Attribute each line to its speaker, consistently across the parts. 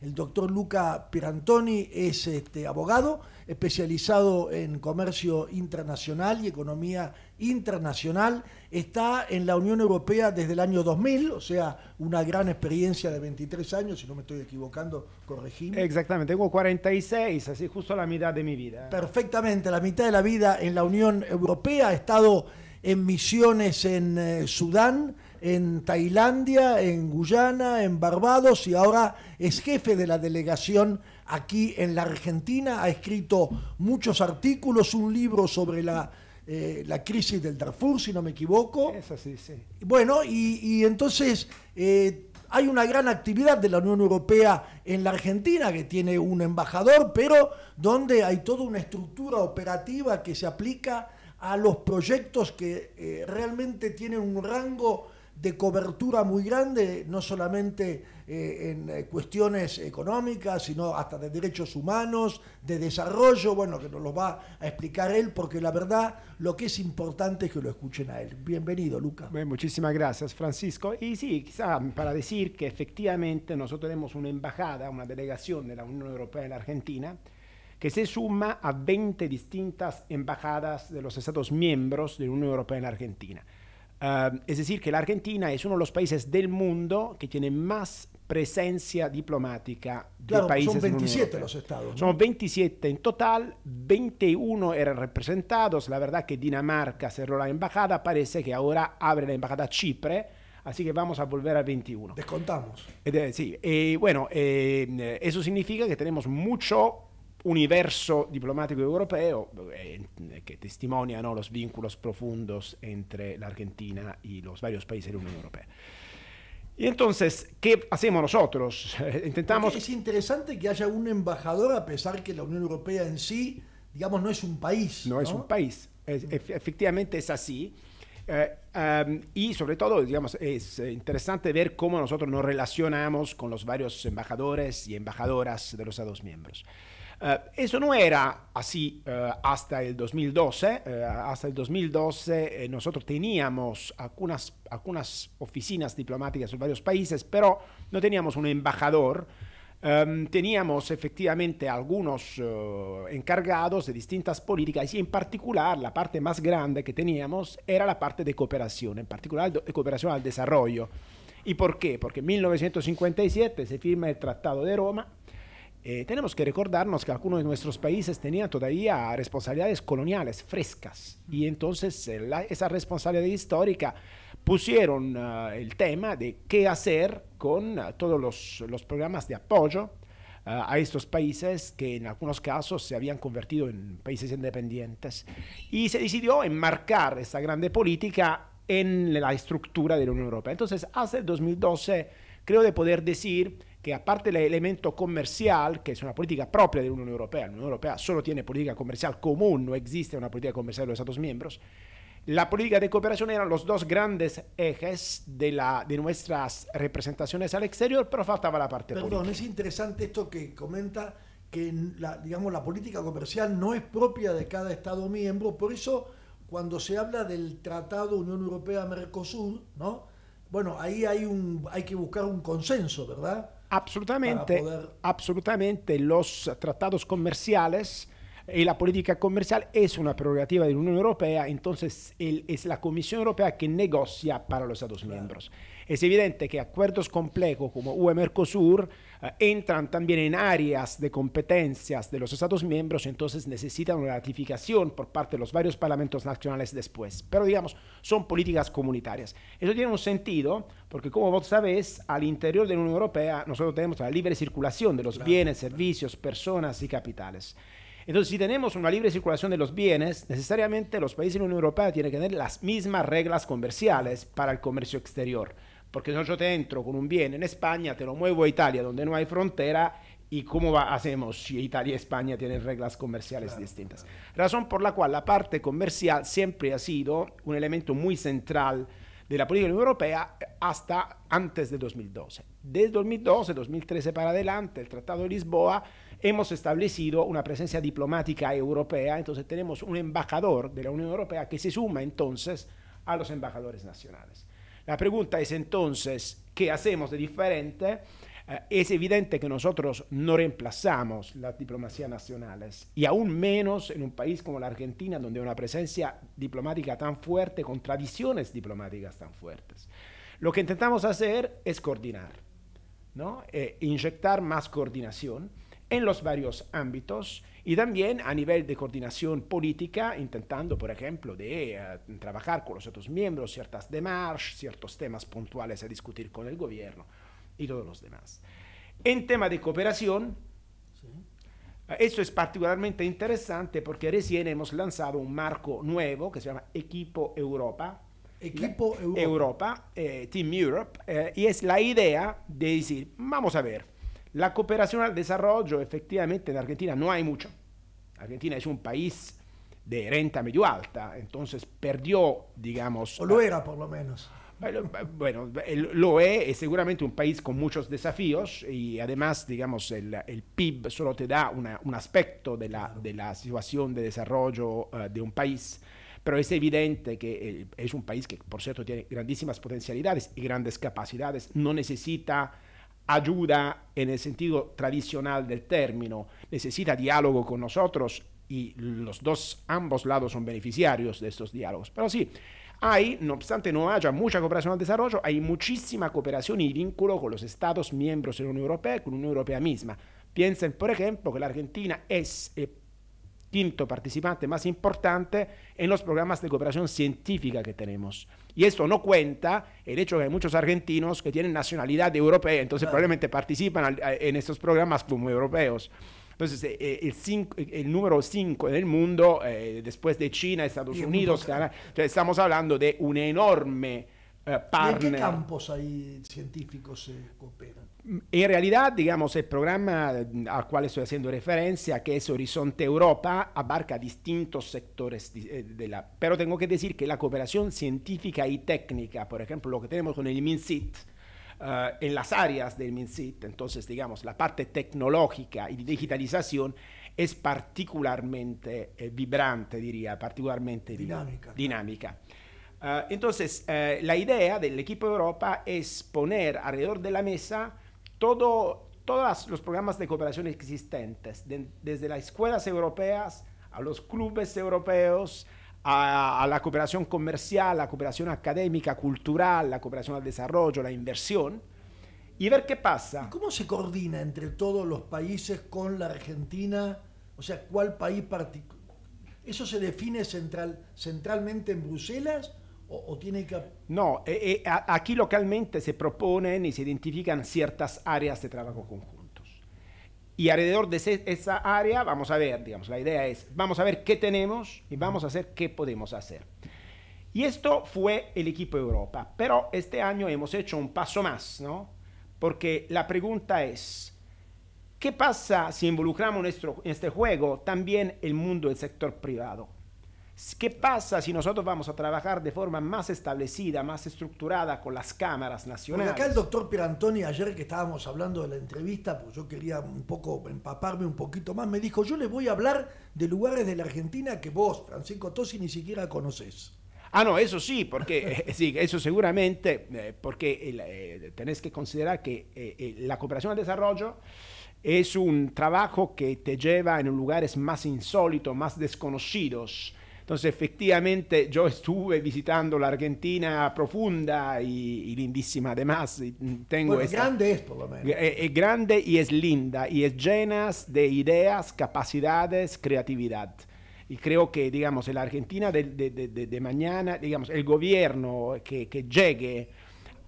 Speaker 1: El doctor Luca Pirantoni es este, abogado especializado en comercio internacional y economía internacional. Está en la Unión Europea desde el año 2000, o sea, una gran experiencia de 23 años, si no me estoy equivocando,
Speaker 2: corregime. Exactamente, tengo 46, así justo la mitad de mi vida.
Speaker 1: Perfectamente, la mitad de la vida en la Unión Europea. Ha estado en misiones en eh, Sudán, en Tailandia, en Guyana, en Barbados y ahora es jefe de la delegación aquí en la Argentina. Ha escrito muchos artículos, un libro sobre la, eh, crisis del Darfur, si no me equivoco. Eso sí, sí. Bueno, y, entonces... Eh, hay una gran actividad de la Unión Europea en la Argentina, que tiene un embajador, pero donde hay toda una estructura operativa que se aplica a los proyectos que eh, realmente tienen un rango de cobertura muy grande, no solamente eh, en eh, cuestiones económicas, sino hasta de derechos humanos, de desarrollo, bueno, que nos lo va a
Speaker 2: explicar él, porque la verdad lo que es importante es que lo escuchen a él. Bienvenido, Luca. muchísimas gracias, Francisco. Y sí, quizá para decir que efectivamente nosotros tenemos una embajada, una delegación de la Unión Europea en la Argentina, que se suma a 20 distintas embajadas de los Estados miembros de la Unión Europea en la Argentina es decir, que la Argentina es uno de los países del mundo que tiene más presencia diplomática de países. Son 27 los estados. Son 27 en total, 21 eran representados. La verdad que Dinamarca cerró la embajada, parece que ahora abre la embajada a Chipre. Así que vamos a volver a 21. Descontamos. Eh, sí, eh, bueno, eh, eso significa que tenemos mucho universo diplomático europeo eh, que testimonia los vínculos profundos entre la Argentina y los varios países de la Unión Europea. Y entonces, ¿qué hacemos nosotros? Intentamos... es
Speaker 1: interesante que haya un embajador a pesar que la Unión Europea en sí, digamos, no es un
Speaker 2: país. No, es un país. efectivamente es así. Eh, y sobre todo, digamos, es eh, interesante ver cómo nosotros nos relacionamos con los varios embajadores y embajadoras de los Estados miembros. Eh, eso no era así eh, hasta el 2012. Eh, hasta el 2012 nosotros teníamos algunas, algunas oficinas diplomáticas en varios países, pero no teníamos un embajador. Em, teníamos efectivamente algunos encargados de distintas políticas y en particular la parte más grande que teníamos era la parte de cooperación, en particular de cooperación al desarrollo. ¿Y por qué? Porque en 1957 se firma el Tratado de Roma eh, tenemos que recordarnos que algunos de nuestros países tenían todavía responsabilidades coloniales frescas y entonces eh, esa responsabilidad histórica pusieron eh, el tema de qué hacer con todos los, los, programas de apoyo a estos países que en algunos casos se habían convertido en países independientes y se decidió enmarcar esta grande política en la estructura de la Unión Europea. Entonces, hace 2012 creo de poder decir que aparte del elemento comercial que es una política propia de la Unión Europea, la Unión Europea solo tiene política comercial común, no existe una política comercial de los Estados miembros, la política de cooperación eran los dos grandes ejes de, la, de nuestras representaciones al exterior, pero faltaba la parte Perdón, es interesante
Speaker 1: esto que comenta que la, digamos, la política comercial no es propia de cada Estado miembro, por eso cuando se habla del Tratado Unión Europea-Mercosur,
Speaker 2: ¿no? bueno, ahí hay, un, hay que buscar un consenso, ¿verdad? absolutamente, absolutamente los tratados comerciales y eh, la política comercial es una prerrogativa de la Unión Europea, entonces es la Comisión Europea que negocia para los Estados miembros es evidente que acuerdos complejos como UE-Mercosur eh, entran también en áreas de competencias de los Estados miembros, entonces necesitan una ratificación por parte de los varios parlamentos nacionales después. Pero digamos, son políticas comunitarias. Eso tiene un sentido porque, como vos sabés, al interior de la Unión Europea nosotros tenemos la libre circulación de los bienes, servicios, personas y capitales. Entonces, si tenemos una libre circulación de los bienes, necesariamente los países de la Unión Europea tienen que tener las mismas reglas comerciales para el comercio exterior. Porque yo te entro con un bien en España, te lo muevo a Italia, donde no hay frontera, y cómo hacemos si Italia y España tienen reglas comerciales distintas. Razón por la cual la parte comercial siempre ha sido un elemento muy central de la política europea hasta antes de 2012. Desde 2012, 2013 para adelante, el Tratado de Lisboa, hemos establecido una presencia diplomática europea, entonces tenemos un embajador de la Unión Europea que se suma entonces a los embajadores nacionales. La pregunta es entonces, ¿qué hacemos de diferente? Eh, es evidente que nosotros no reemplazamos las diplomacias nacionales y aún menos en un país como la Argentina, donde hay una presencia diplomática tan fuerte, con tradiciones diplomáticas tan fuertes. Lo que intentamos hacer es coordinar, ¿no? Eh, inyectar más coordinación en los varios ámbitos y también a nivel de coordinación política, intentando, por ejemplo, de eh, trabajar con los otros miembros ciertas demarches, ciertos temas puntuales a discutir con el gobierno y todos los demás. En tema de cooperación, esto es particularmente interesante porque recién hemos lanzado un marco nuevo que se llama Equipo Europa, Equipo Europa, eh, Team Europe, eh, y es la idea de decir, vamos a ver, la cooperación al desarrollo, efectivamente, en Argentina no hay mucho. Argentina es un país de renta medio alta, entonces perdió, digamos... O lo era
Speaker 1: por lo menos.
Speaker 2: Bueno, lo es, es seguramente un país con muchos desafíos y además, digamos, el, PIB solo te da un aspecto de la, de la, situación de desarrollo eh, de un país, pero es evidente que es un país que, por cierto, tiene grandísimas potencialidades y grandes capacidades, no necesita ayuda en el sentido tradicional del término, necesita diálogo con nosotros y los dos, ambos lados son beneficiarios de estos diálogos. Pero sí, hay, no obstante no haya mucha cooperación al desarrollo, hay muchísima cooperación y vínculo con los Estados miembros de la Unión Europea con la Unión Europea misma. Piensen, por ejemplo, que la Argentina es, eh, quinto participante más importante en los programas de cooperación científica que tenemos. Y esto no cuenta el hecho de que hay muchos argentinos que tienen nacionalidad europea, entonces probablemente participan en estos programas como europeos. Entonces, eh, eh, el, cinco, eh, el, número 5 en el mundo, después de China, Estados Unidos, estamos hablando de un enorme eh, ¿En qué campos
Speaker 1: hay científicos se cooperan?
Speaker 2: En realidad, digamos, el programa al cual estoy haciendo referencia, que es Horizonte Europa, abarca distintos sectores eh, de la... Pero tengo que decir que la cooperación científica y técnica, por ejemplo, lo que tenemos con el MINSIT, eh, en las áreas del MINSIT, entonces, digamos, la parte tecnológica y de digitalización es particularmente vibrante, diría, particularmente dinámica. Ah, entonces, eh, la idea del equipo de Europa es poner alrededor de la mesa todos los programas de cooperación existentes, desde las escuelas europeas a los clubes europeos, a, la cooperación comercial, la cooperación académica, cultural, la cooperación al desarrollo, la inversión, y ver qué pasa. ¿Cómo se coordina entre todos
Speaker 1: los países con la Argentina? O sea, ¿cuál país particular? ¿Eso se define centralmente en Bruselas o, tiene
Speaker 2: No, eh, eh, aquí localmente se proponen y se identifican ciertas áreas de trabajo conjuntos. Y alrededor de esa área vamos a ver, digamos, la idea es, vamos a ver qué tenemos y vamos a hacer qué podemos hacer. Y esto fue el equipo Europa, pero este año hemos hecho un paso más, ¿no? Porque la pregunta es, ¿qué pasa si involucramos en este juego también el mundo del sector privado? ¿Qué pasa si nosotros vamos a trabajar de forma más establecida, más estructurada con las cámaras nacionales? acá el
Speaker 1: doctor Pirantoni, ayer que estábamos hablando de la entrevista, pues yo quería un poco empaparme un poquito más, me dijo, yo le voy a hablar de lugares de la Argentina que vos,
Speaker 2: Francisco Tosi, ni siquiera conocés. Ah, no, eso sí, porque eh, sí, eso seguramente, eh, porque eh, tenés que considerar que la cooperación al desarrollo es un trabajo que te lleva en lugares más insólitos, más desconocidos entonces, efectivamente, yo estuve visitando la Argentina profunda y, lindísima además. tengo bueno, grande
Speaker 1: es, por lo menos. Es,
Speaker 2: eh, eh, grande y es linda y es llena de ideas, capacidades, creatividad. Y creo que, digamos, en la Argentina de, mañana, digamos, el gobierno que, llegue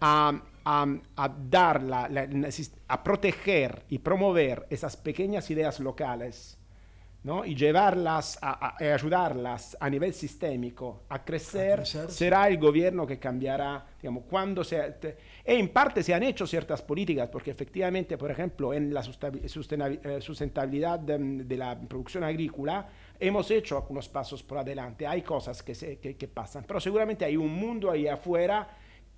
Speaker 2: a, a proteger y promover esas pequeñas ideas locales, ¿no? y llevarlas a, eh, ayudarlas a nivel sistémico a crecer, será el gobierno que cambiará, cuando eh, en parte se han hecho ciertas políticas, porque efectivamente, por ejemplo, en la eh, sustentabilidad de, la producción agrícola, hemos hecho algunos pasos por adelante, hay cosas que, se, pasan, pero seguramente hay un mundo ahí afuera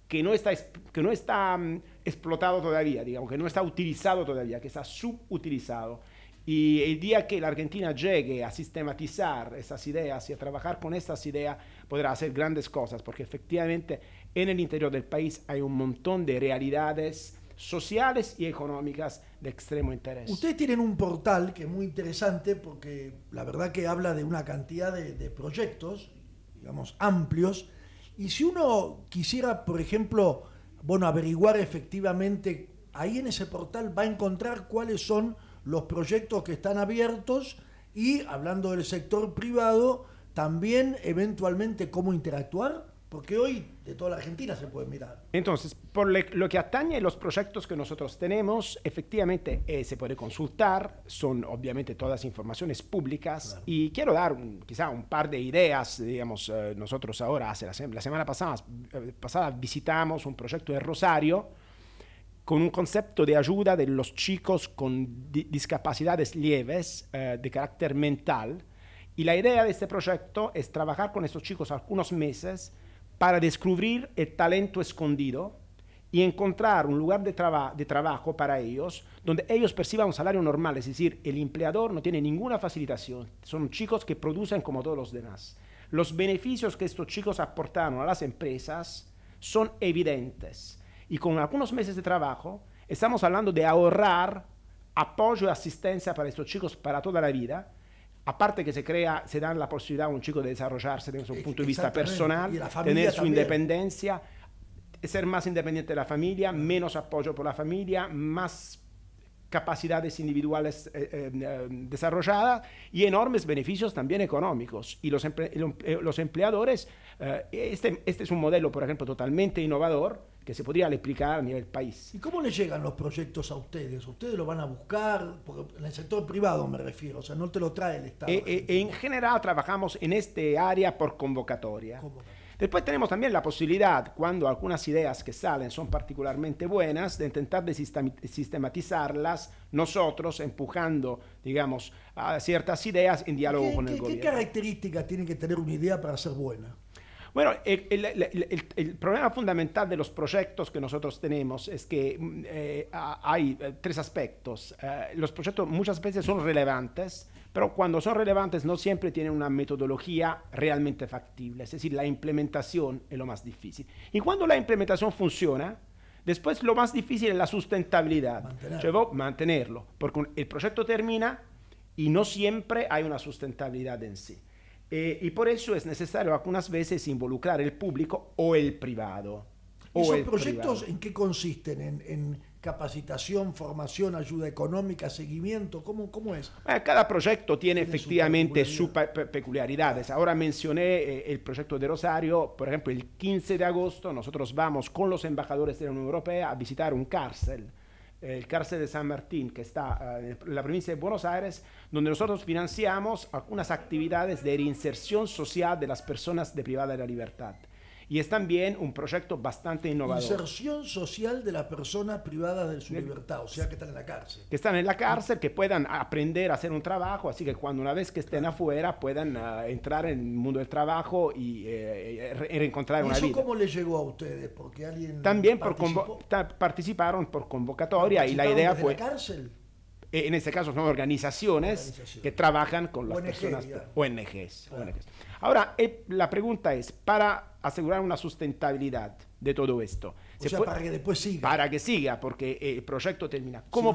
Speaker 2: que no está, que no está mm, explotado todavía, digamos, que no está utilizado todavía, que está subutilizado y el día que la Argentina llegue a sistematizar esas ideas y a trabajar con esas ideas, podrá hacer grandes cosas, porque efectivamente en el interior del país hay un montón de realidades sociales y económicas de extremo interés. Ustedes
Speaker 1: tienen un portal que es muy interesante porque la verdad que habla de una cantidad de, de proyectos, digamos, amplios, y si uno quisiera, por ejemplo, bueno, averiguar efectivamente, ahí en ese portal va a encontrar cuáles son los proyectos que están abiertos y hablando del sector privado, también eventualmente cómo interactuar, porque hoy de toda la Argentina se puede mirar.
Speaker 2: Entonces, por lo que atañe los proyectos que nosotros tenemos, efectivamente eh, se puede consultar, son obviamente todas informaciones públicas y quiero dar quizá un par de ideas, digamos, eh, nosotros ahora, hace la, semana eh, pasada visitamos un proyecto de Rosario, con un concepto de ayuda de los chicos con discapacidades lieves eh, de carácter mental. Y la idea de este proyecto es trabajar con estos chicos algunos meses para descubrir el talento escondido y encontrar un lugar de trabajo para ellos donde ellos perciban un salario normal, es decir, el empleador no tiene ninguna facilitación, son chicos que producen como todos los demás. Los beneficios que estos chicos aportaron a las empresas son evidentes y con algunos meses de trabajo, estamos hablando de ahorrar apoyo y asistencia para estos chicos para toda la vida. Aparte que se crea, se dan la posibilidad a un chico de desarrollarse desde un punto de vista personal, tener su independencia, ser más independiente de la familia, menos apoyo por la familia, más capacidades individuales eh, eh, desarrolladas y enormes beneficios también económicos. Y los, eh, los empleadores, este, este es un modelo, por ejemplo, totalmente innovador que se podría explicar a nivel país.
Speaker 1: ¿Y cómo le llegan los proyectos a ustedes? ¿Ustedes lo van a buscar? Porque en el sector privado me refiero, o sea, no te lo trae el Estado.
Speaker 2: Eh, eh, en general trabajamos en este área por convocatoria. Después tenemos también la posibilidad, cuando algunas ideas que salen son particularmente buenas, de intentar sistematizarlas nosotros, empujando, digamos, ciertas ideas en diálogo con el gobierno. ¿Qué características tiene que
Speaker 1: tener una idea para ser buena?
Speaker 2: Bueno, el, problema fundamental de los proyectos que nosotros tenemos es que mm, eh, hay eh, tres aspectos. Eh, los proyectos muchas veces son relevantes, pero cuando son relevantes no siempre tienen una metodología realmente factible, es decir, la implementación es lo más difícil. Y cuando la implementación funciona, después lo más difícil es la sustentabilidad, mantenerlo, mantenerlo porque el proyecto termina y no siempre hay una sustentabilidad en sí. Eh, y por eso es necesario algunas veces involucrar el público o el privado. O ¿Esos proyectos en
Speaker 1: qué consisten? ¿En, capacitación, formación, ayuda económica, seguimiento? ¿Cómo, cómo es?
Speaker 2: Eh, cada proyecto tiene, efectivamente sus su peculiaridades. Ahora mencioné eh, el proyecto de Rosario. Por ejemplo, el 15 de agosto nosotros vamos con los embajadores de la Unión Europea a visitar un cárcel el cárcel de San Martín, que está ah, en la provincia de Buenos Aires, donde nosotros financiamos algunas actividades de reinserción social de las personas deprivadas de la libertad y es también un proyecto bastante innovador. Inserción
Speaker 1: social de la persona privada de su libertad, o sea, que están en la cárcel. Que
Speaker 2: están en la cárcel, que puedan aprender a hacer un trabajo, así que cuando una vez que estén afuera puedan ah, entrar en el mundo del trabajo y eh, eh, reencontrar una vida. ¿Eso
Speaker 1: cómo les llegó a ustedes? Porque alguien también por
Speaker 2: participaron por convocatoria y la idea fue la cárcel? Eh, en este caso son organizaciones que trabajan con las personas, ONGs, Ahora, eh, la pregunta es, para asegurar una sustentabilidad de todo esto. O sea, para que después siga. Para que siga, porque eh, el proyecto termina. ¿Cómo?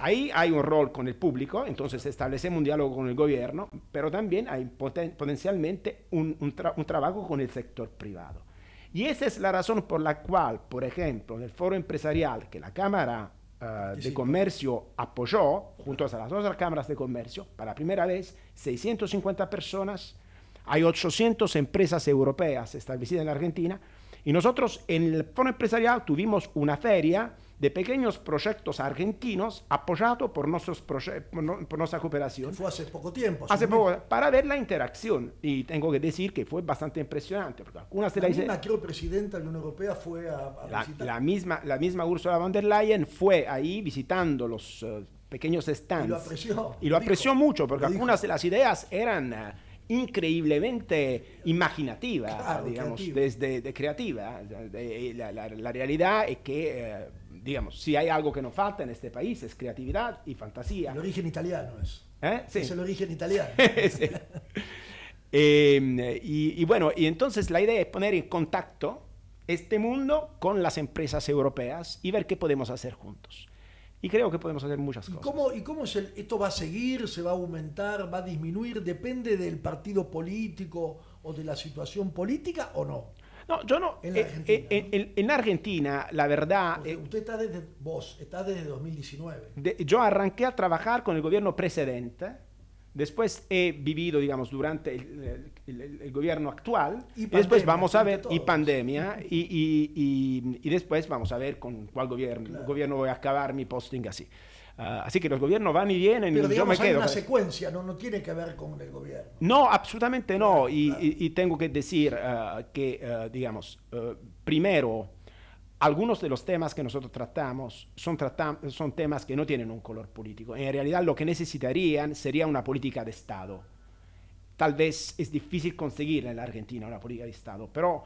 Speaker 2: Ahí hay un rol con el público, entonces establecemos un diálogo con el gobierno, pero también hay potencialmente un, un trabajo con el sector privado. Y esa es la razón por la cual, por ejemplo, en el foro empresarial que la Cámara Ah, de Comercio apoyó, junto a las otras cámaras de comercio, para primera vez, 650 personas. Hay 800 empresas europeas establecidas en la Argentina. Y nosotros en el Foro Empresarial tuvimos una feria de pequeños proyectos argentinos apoyados por, nuestros por, nuestra cooperación. Fue hace poco tiempo. Hace poco, para ver la interacción. Y tengo que decir que fue bastante impresionante. Porque algunas de la misma,
Speaker 1: presidenta de la Unión Europea fue a, la, visitar.
Speaker 2: La misma, la misma Ursula von der Leyen fue ahí visitando los eh, pequeños stands. Y lo apreció. Y lo, apreció mucho, porque algunas de las ideas eran... Eh, increíblemente imaginativas, digamos, desde de creativa. la, realidad es que eh, digamos, si hay algo que nos falta en este país es creatividad y fantasía. El origen italiano es. ¿Eh? Sí. Es el origen italiano. Em, y, bueno, y entonces la idea es poner en contacto este mundo con las empresas europeas y ver qué podemos hacer juntos. Y creo que podemos hacer muchas ¿Y cosas.
Speaker 1: Cómo, ¿Y cómo es el, esto va a seguir? ¿Se va a aumentar? ¿Va a disminuir? ¿Depende del partido político o de la situación política o no?
Speaker 2: No, yo no. En, eh, eh, Argentina, la verdad.
Speaker 1: Eh, usted está desde. Vos, está desde 2019.
Speaker 2: yo arranqué a trabajar con el gobierno precedente. Después he vivido, digamos, durante el, gobierno actual. Y, pandemia, después vamos a ver, y pandemia, y, y, y, después vamos a ver con cuál gobierno, gobierno voy a acabar mi posting así. Ah, así que los gobiernos van y vienen y yo me hay quedo. una
Speaker 1: secuencia, ¿no? tiene que ver con el gobierno.
Speaker 2: No, absolutamente no. y, tengo que decir ah, que, ah, digamos, primero, algunos de los temas que nosotros tratamos son, son temas que no tienen un color político. En realidad lo que necesitarían sería una política de Estado. Tal vez es difícil conseguir en la Argentina una política de Estado, pero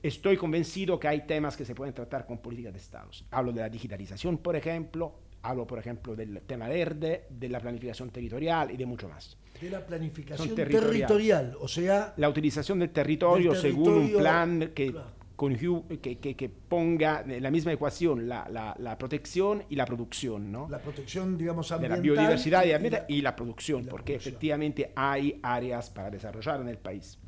Speaker 2: estoy convencido que hay temas que se pueden tratar con políticas de Estado. Hablo de la digitalización, por ejemplo, Hablo, por ejemplo, del tema verde, de la planificación territorial y de mucho más.
Speaker 1: De la planificación territorial,
Speaker 2: o sea... La utilización del territorio, según un plan que, ponga en la misma ecuación la, protección y la producción, ¿no? La
Speaker 1: protección, digamos, ambiental. De la biodiversidad
Speaker 2: y, la, producción, porque efectivamente hay áreas para desarrollar en el país.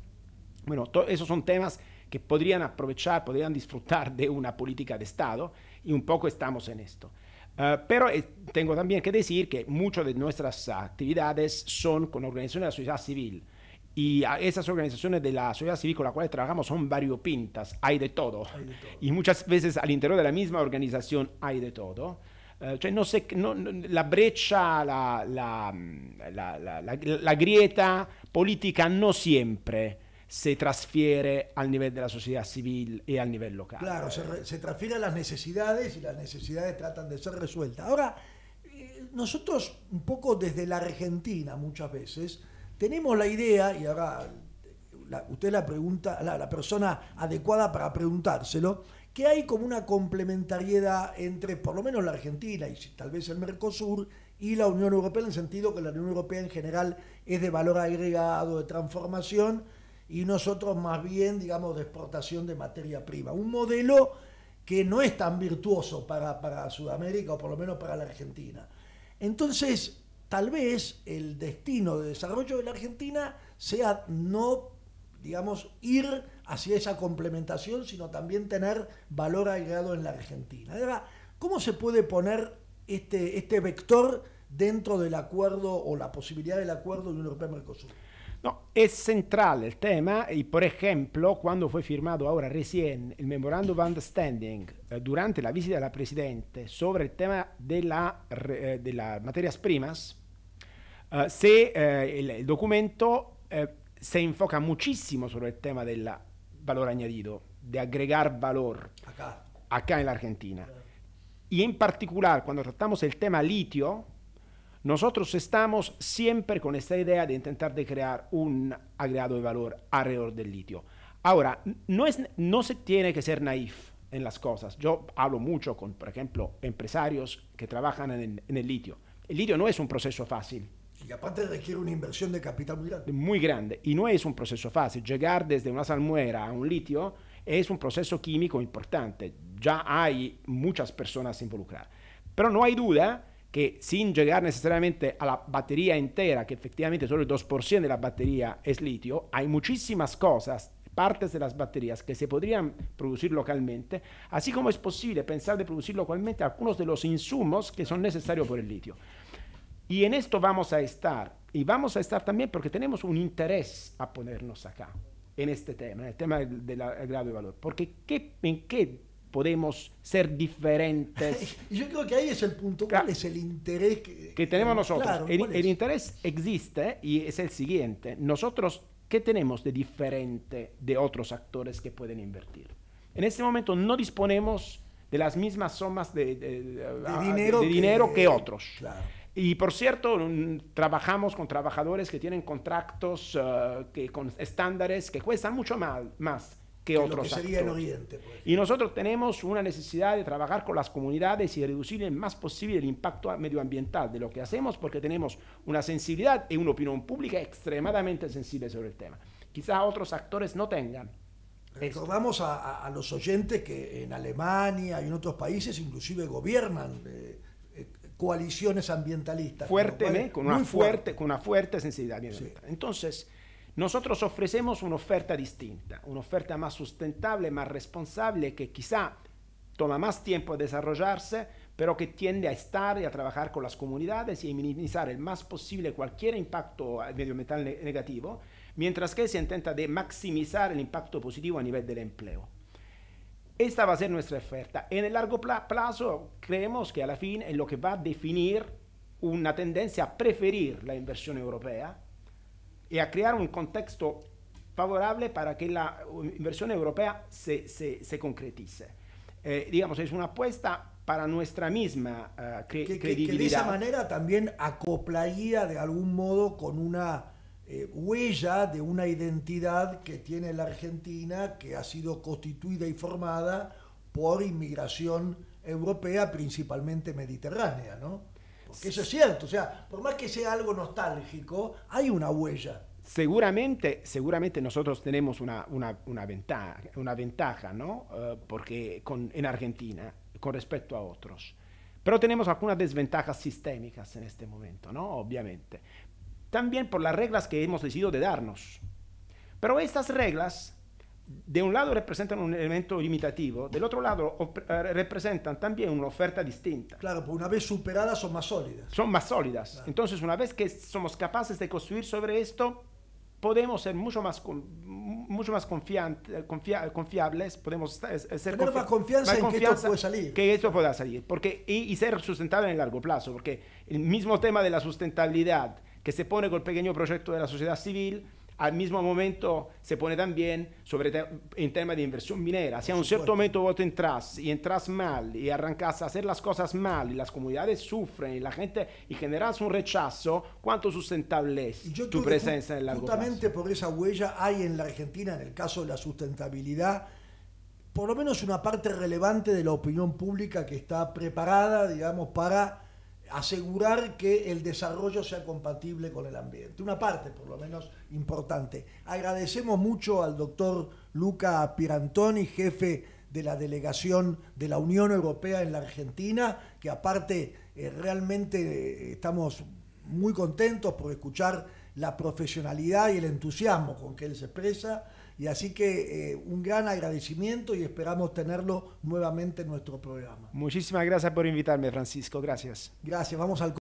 Speaker 2: Bueno, esos son temas que podrían aprovechar, podrían disfrutar de una política de Estado y un poco estamos en esto. Ah, pero eh, tengo también que decir que muchas de nuestras actividades son con organizaciones de la sociedad civil. Y esas organizaciones de la sociedad civil con las cuales trabajamos son variopintas, hay de todo. Y muchas veces al interior de la misma organización hay de todo. Ah, no sé, la brecha, mm, la, la, la, grieta política no siempre se transfiere al nivel de la sociedad civil y al nivel local. Claro,
Speaker 1: se, re, transfiere las necesidades y las necesidades tratan de ser resueltas. Ahora, eh, nosotros un poco desde la Argentina muchas veces tenemos la idea, y ahora usted la pregunta, la, la, persona adecuada para preguntárselo, que hay como una complementariedad entre por lo menos la Argentina y tal vez el Mercosur y la Unión Europea, en el sentido que la Unión Europea en general es de valor agregado, de transformación, y nosotros más bien, digamos, de exportación de materia prima. Un modelo que no es tan virtuoso para, Sudamérica o por lo menos para la Argentina. Entonces, tal vez el destino de desarrollo de la Argentina sea no, digamos, ir hacia esa complementación, sino también tener valor agregado en la Argentina. ¿Cómo se puede poner este, este vector? dentro del acuerdo o la posibilidad del acuerdo de Unión Europea-Mercosur?
Speaker 2: No, es central el tema y, por ejemplo, cuando fue firmado ahora recién el Memorandum of Understanding eh, durante la visita de la Presidente sobre el tema de, la, eh, de las materias primas, eh, se, el, documento se enfoca muchísimo sobre el tema del valor añadido, de agregar valor acá en la Argentina. Y en particular, cuando tratamos el tema litio, nosotros estamos siempre con esta idea de intentar de crear un agregado de valor alrededor del litio. Ahora, no, es, no se tiene que ser naif en las cosas. Yo hablo mucho con, por ejemplo, empresarios que trabajan en, en el litio. El litio no es un proceso fácil. Y aparte requiere una inversión de capital muy grande. Muy grande. Y no es un proceso fácil. Llegar desde una salmuera a un litio es un proceso químico importante. Ya hay muchas personas involucradas. Pero no hay duda que sin llegar necesariamente a la batería entera, que efectivamente solo el 2% de la batería es litio, hay muchísimas cosas partes de las baterías que se podrían producir localmente, así como es posible pensar de producir localmente algunos de los insumos que son necesarios por el litio. Y en esto vamos a estar, y vamos a estar también porque tenemos un interés a ponernos acá, en este tema, en el tema del, grado de valor, porque ¿qué, en qué podemos ser diferentes. yo creo que ahí es el punto. ¿Cuál es el interés que, tenemos nosotros? el, interés existe y es el siguiente. Nosotros, ¿qué tenemos de diferente de otros actores que pueden invertir? En este momento no disponemos de las mismas somas de, ah, dinero, dinero que, otros. Y por cierto, trabajamos con trabajadores que tienen contratos ah, que, con estándares que cuestan mucho más, más que otros lo que sería en Oriente. Y nosotros tenemos una necesidad de trabajar con las comunidades y reducir el más posible el impacto medioambiental de lo que hacemos porque tenemos una sensibilidad y una opinión pública extremadamente sensible sobre el tema. Quizás otros actores no tengan. Recordamos a, los oyentes que en Alemania
Speaker 1: y en otros países inclusive gobiernan eh, eh, coaliciones ambientalistas. Fuerte, ¿eh? con, una fuerte,
Speaker 2: con una fuerte sensibilidad ambiental. Entonces, nosotros ofrecemos una oferta distinta, una oferta más sustentable, más responsable, que quizá toma más tiempo a desarrollarse, pero que tiende a estar y a trabajar con las comunidades y minimizar el más posible cualquier impacto medioambiental negativo, mientras que se intenta de maximizar el impacto positivo a nivel del empleo. Esta va a ser nuestra oferta. En el largo plazo creemos que a la fin es lo que va a definir una tendencia a preferir la inversión europea y a crear un contexto favorable para que la inversión europea se, se, concretice. Eh, digamos, es una apuesta para nuestra misma eh, credibilidad. de esa manera también
Speaker 1: acoplaría de algún modo con una eh, huella de una identidad que tiene la Argentina, que ha sido constituida y formada por inmigración europea, principalmente mediterránea, ¿no? eso es cierto, o sea, por más que sea algo nostálgico, hay una huella.
Speaker 2: Seguramente, seguramente nosotros tenemos una, una, una ventaja, una ventaja, ¿no? Eh, porque con, en Argentina, con respecto a otros. Pero tenemos algunas desventajas sistémicas en este momento, ¿no? Obviamente. También por las reglas que hemos decidido de darnos. Pero estas reglas de un lado representan un elemento limitativo, del otro lado eh, representan también una oferta distinta. Claro, pues una vez superadas son más sólidas. Son más sólidas. Entonces, una vez que somos capaces de construir sobre esto, podemos ser mucho más, mucho más eh, confiables, podemos ser más confianza en que esto salir. Que esto pueda salir, porque, y, y ser sustentable en el largo plazo, porque el mismo tema de la sustentabilidad que se pone con el pequeño proyecto de la sociedad civil, al mismo momento se pone también sobre en tema de inversión minera. Si a un cierto momento vos entras y entras mal y arrancas a hacer las cosas mal y las comunidades sufren y la gente y generas un rechazo, ¿cuánto sustentable es tu presencia en el largo Justamente por esa huella hay en la
Speaker 1: Argentina, en el caso de la sustentabilidad, por lo menos una parte relevante de la opinión pública que está preparada, digamos, para asegurar que el desarrollo sea compatible con el ambiente. Una parte, por lo menos, importante. Agradecemos mucho al doctor Luca Pirantoni, jefe de la delegación de la Unión Europea en la Argentina, que aparte eh, realmente eh, estamos muy contentos por escuchar la profesionalidad y el entusiasmo con que él se expresa y así que eh, un gran agradecimiento y esperamos tenerlo nuevamente en nuestro programa.
Speaker 2: Muchísimas gracias por invitarme, Francisco. Gracias. Gracias. Vamos al